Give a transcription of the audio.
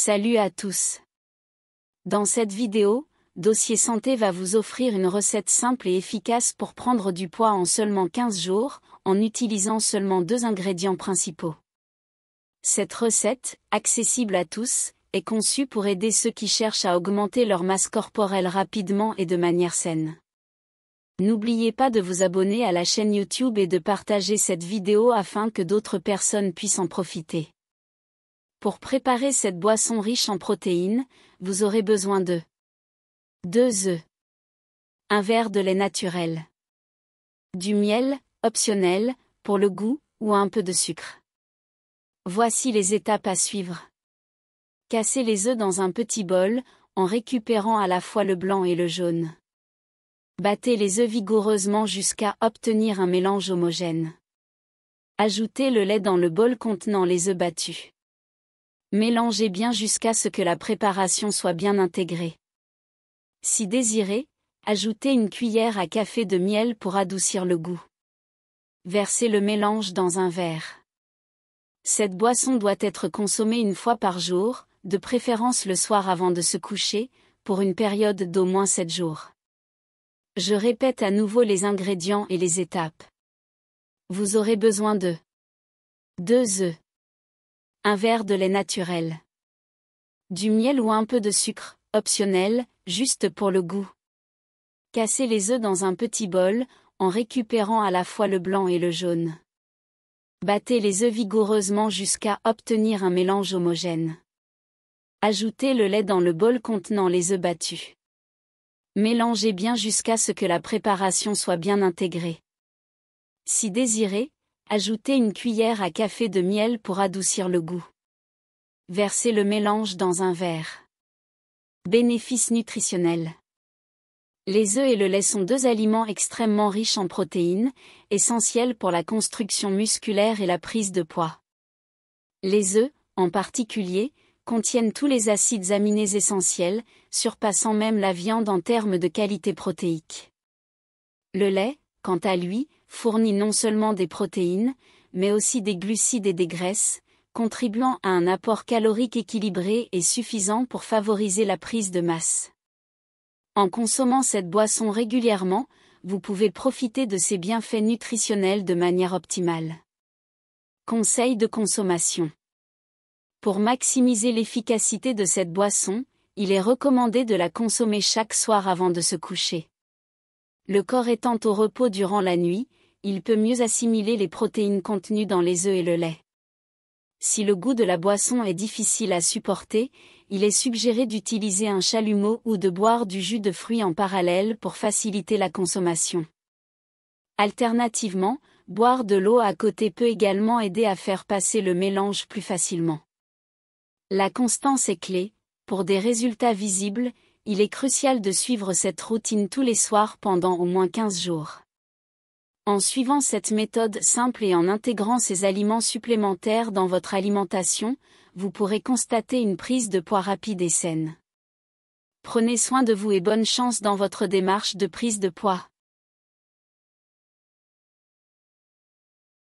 Salut à tous Dans cette vidéo, Dossier Santé va vous offrir une recette simple et efficace pour prendre du poids en seulement 15 jours, en utilisant seulement deux ingrédients principaux. Cette recette, accessible à tous, est conçue pour aider ceux qui cherchent à augmenter leur masse corporelle rapidement et de manière saine. N'oubliez pas de vous abonner à la chaîne YouTube et de partager cette vidéo afin que d'autres personnes puissent en profiter. Pour préparer cette boisson riche en protéines, vous aurez besoin de 2 œufs, un verre de lait naturel, du miel, optionnel, pour le goût, ou un peu de sucre. Voici les étapes à suivre. Cassez les œufs dans un petit bol, en récupérant à la fois le blanc et le jaune. Battez les œufs vigoureusement jusqu'à obtenir un mélange homogène. Ajoutez le lait dans le bol contenant les œufs battus. Mélangez bien jusqu'à ce que la préparation soit bien intégrée. Si désiré, ajoutez une cuillère à café de miel pour adoucir le goût. Versez le mélange dans un verre. Cette boisson doit être consommée une fois par jour, de préférence le soir avant de se coucher, pour une période d'au moins 7 jours. Je répète à nouveau les ingrédients et les étapes. Vous aurez besoin de 2 œufs, un verre de lait naturel. Du miel ou un peu de sucre, optionnel, juste pour le goût. Cassez les œufs dans un petit bol, en récupérant à la fois le blanc et le jaune. Battez les œufs vigoureusement jusqu'à obtenir un mélange homogène. Ajoutez le lait dans le bol contenant les œufs battus. Mélangez bien jusqu'à ce que la préparation soit bien intégrée. Si désiré, Ajoutez une cuillère à café de miel pour adoucir le goût. Versez le mélange dans un verre. Bénéfices nutritionnels. Les œufs et le lait sont deux aliments extrêmement riches en protéines, essentiels pour la construction musculaire et la prise de poids. Les œufs, en particulier, contiennent tous les acides aminés essentiels, surpassant même la viande en termes de qualité protéique. Le lait, quant à lui, fournit non seulement des protéines, mais aussi des glucides et des graisses, contribuant à un apport calorique équilibré et suffisant pour favoriser la prise de masse. En consommant cette boisson régulièrement, vous pouvez profiter de ses bienfaits nutritionnels de manière optimale. Conseil de consommation. Pour maximiser l'efficacité de cette boisson, il est recommandé de la consommer chaque soir avant de se coucher. Le corps étant au repos durant la nuit, il peut mieux assimiler les protéines contenues dans les œufs et le lait. Si le goût de la boisson est difficile à supporter, il est suggéré d'utiliser un chalumeau ou de boire du jus de fruits en parallèle pour faciliter la consommation. Alternativement, boire de l'eau à côté peut également aider à faire passer le mélange plus facilement. La constance est clé, pour des résultats visibles, il est crucial de suivre cette routine tous les soirs pendant au moins 15 jours. En suivant cette méthode simple et en intégrant ces aliments supplémentaires dans votre alimentation, vous pourrez constater une prise de poids rapide et saine. Prenez soin de vous et bonne chance dans votre démarche de prise de poids.